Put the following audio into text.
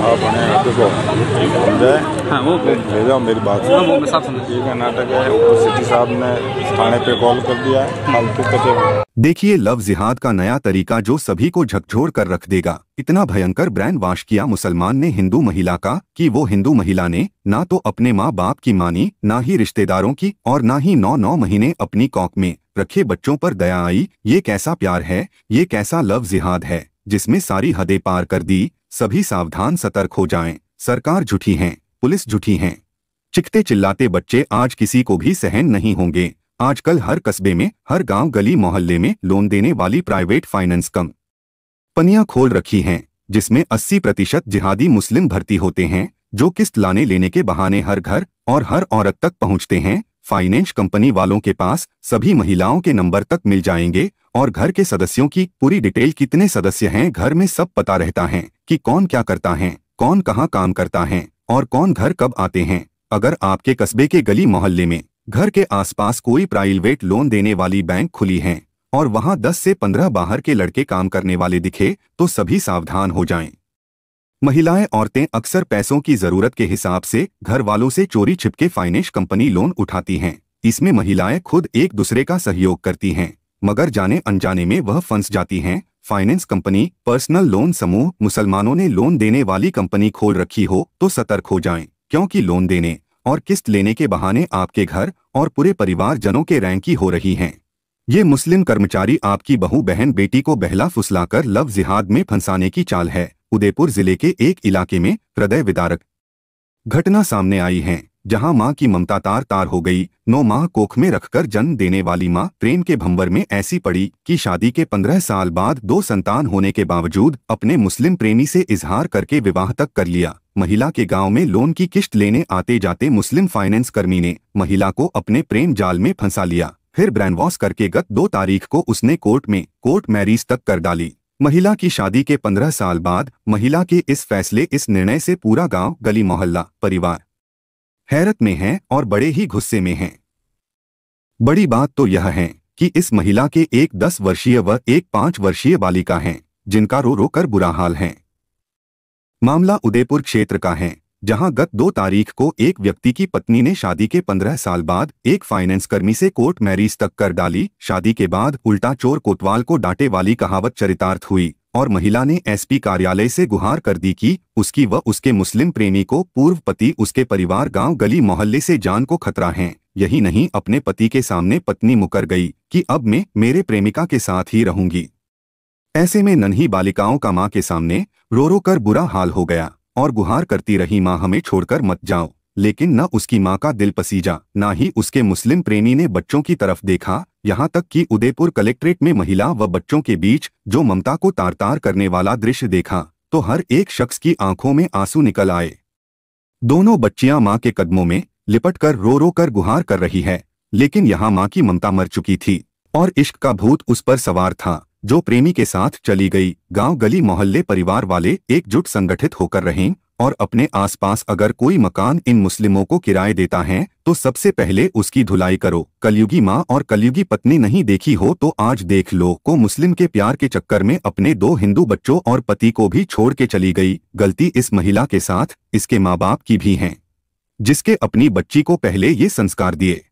आप अपने नाटक तो समझाए हाँ वो भेजा मेरी बात हाँ, वो मैं साफ समझ नाटक है ऊपर सिटी साहब ने थाने पे कॉल कर दिया है देखिए लव जिहाद का नया तरीका जो सभी को झकझोर कर रख देगा इतना भयंकर ब्रैंड वाश किया मुसलमान ने हिंदू महिला का कि वो हिंदू महिला ने ना तो अपने माँ बाप की मानी ना ही रिश्तेदारों की और ना ही नौ नौ महीने अपनी कॉक में रखे बच्चों पर दया आई ये कैसा प्यार है ये कैसा लव जिहाद है जिसमें सारी हदें पार कर दी सभी सावधान सतर्क हो जाएं, सरकार झूठी है पुलिस झूठी है चिकते चिल्लाते बच्चे आज किसी को भी सहन नहीं होंगे आजकल हर कस्बे में हर गांव गली मोहल्ले में लोन देने वाली प्राइवेट फाइनेंस कम पनिया खोल रखी हैं जिसमें 80 प्रतिशत जिहादी मुस्लिम भर्ती होते हैं जो किस्त लाने लेने के बहाने हर घर और हर औरत तक पहुंचते हैं फाइनेंस कंपनी वालों के पास सभी महिलाओं के नंबर तक मिल जाएंगे और घर के सदस्यों की पूरी डिटेल कितने सदस्य हैं घर में सब पता रहता है कि कौन क्या करता है कौन कहाँ काम करता है और कौन घर कब आते हैं अगर आपके कस्बे के गली मोहल्ले में घर के आसपास कोई प्राइवेट लोन देने वाली बैंक खुली है और वहां 10 से 15 बाहर के लड़के काम करने वाले दिखे तो सभी सावधान हो जाएं। महिलाएं औरतें अक्सर पैसों की जरूरत के हिसाब से घर वालों से चोरी छिपके फाइनेंस कंपनी लोन उठाती हैं इसमें महिलाएं खुद एक दूसरे का सहयोग करती हैं मगर जाने अनजाने में वह फंस जाती हैं फाइनेंस कंपनी पर्सनल लोन समूह मुसलमानों ने लोन देने वाली कंपनी खोल रखी हो तो सतर्क हो जाएं क्योंकि लोन देने और किस्त लेने के बहाने आपके घर और पूरे परिवार जनों के रैंकी हो रही हैं ये मुस्लिम कर्मचारी आपकी बहु बहन बेटी को बहला फुसलाकर लव जिहाद में फंसाने की चाल है उदयपुर जिले के एक इलाके में हृदय विदारक घटना सामने आई है जहां माँ की ममता तार तार हो गई नो माँ कोख में रखकर जन्म देने वाली माँ प्रेम के भंवर में ऐसी पड़ी कि शादी के पंद्रह साल बाद दो संतान होने के बावजूद अपने मुस्लिम प्रेमी से इजहार करके विवाह तक कर लिया महिला के गांव में लोन की किश्त लेने आते जाते मुस्लिम फाइनेंस कर्मी ने महिला को अपने प्रेम जाल में फंसा लिया फिर ब्रैनवॉश करके गत दो तारीख को उसने कोर्ट में कोर्ट मैरिज तक कर डाली महिला की शादी के पंद्रह साल बाद महिला के इस फैसले इस निर्णय से पूरा गांव गली मोहल्ला परिवार हैरत में हैं और बड़े ही गुस्से में हैं बड़ी बात तो यह है कि इस महिला के एक दस वर्षीय व एक पांच वर्षीय बालिका हैं जिनका रो रो कर बुरा हाल है मामला उदयपुर क्षेत्र का है जहां गत दो तारीख को एक व्यक्ति की पत्नी ने शादी के पंद्रह साल बाद एक फाइनेंस कर्मी से कोर्ट मैरिज तक कर डाली शादी के बाद उल्टा चोर कोतवाल को डांटे वाली कहावत चरितार्थ हुई और महिला ने एसपी कार्यालय से गुहार कर दी कि उसकी व उसके मुस्लिम प्रेमी को पूर्व पति उसके परिवार गांव गली मोहल्ले से जान को खतरा है यही नहीं अपने पति के सामने पत्नी मुकर गई कि अब मैं मेरे प्रेमिका के साथ ही रहूंगी ऐसे में नन्ही बालिकाओं का माँ के सामने रो रो कर बुरा हाल हो गया और गुहार करती रही माँ हमें छोड़कर मत जाओ लेकिन न उसकी माँ का दिल पसीजा न ही उसके मुस्लिम प्रेमी ने बच्चों की तरफ देखा यहाँ तक कि उदयपुर कलेक्ट्रेट में महिला व बच्चों के बीच जो ममता को तार तार करने वाला दृश्य देखा तो हर एक शख्स की आंखों में आंसू निकल आए दोनों बच्चियां माँ के कदमों में लिपट कर रो रो कर गुहार कर रही है लेकिन यहाँ माँ की ममता मर चुकी थी और इश्क का भूत उस पर सवार था जो प्रेमी के साथ चली गई गांव गली मोहल्ले परिवार वाले एकजुट संगठित होकर रहें और अपने आसपास अगर कोई मकान इन मुस्लिमों को किराए देता है तो सबसे पहले उसकी धुलाई करो कलयुगी माँ और कलयुगी पत्नी नहीं देखी हो तो आज देख लो को मुस्लिम के प्यार के चक्कर में अपने दो हिंदू बच्चों और पति को भी छोड़ के चली गई गलती इस महिला के साथ इसके माँ बाप की भी है जिसके अपनी बच्ची को पहले ये संस्कार दिए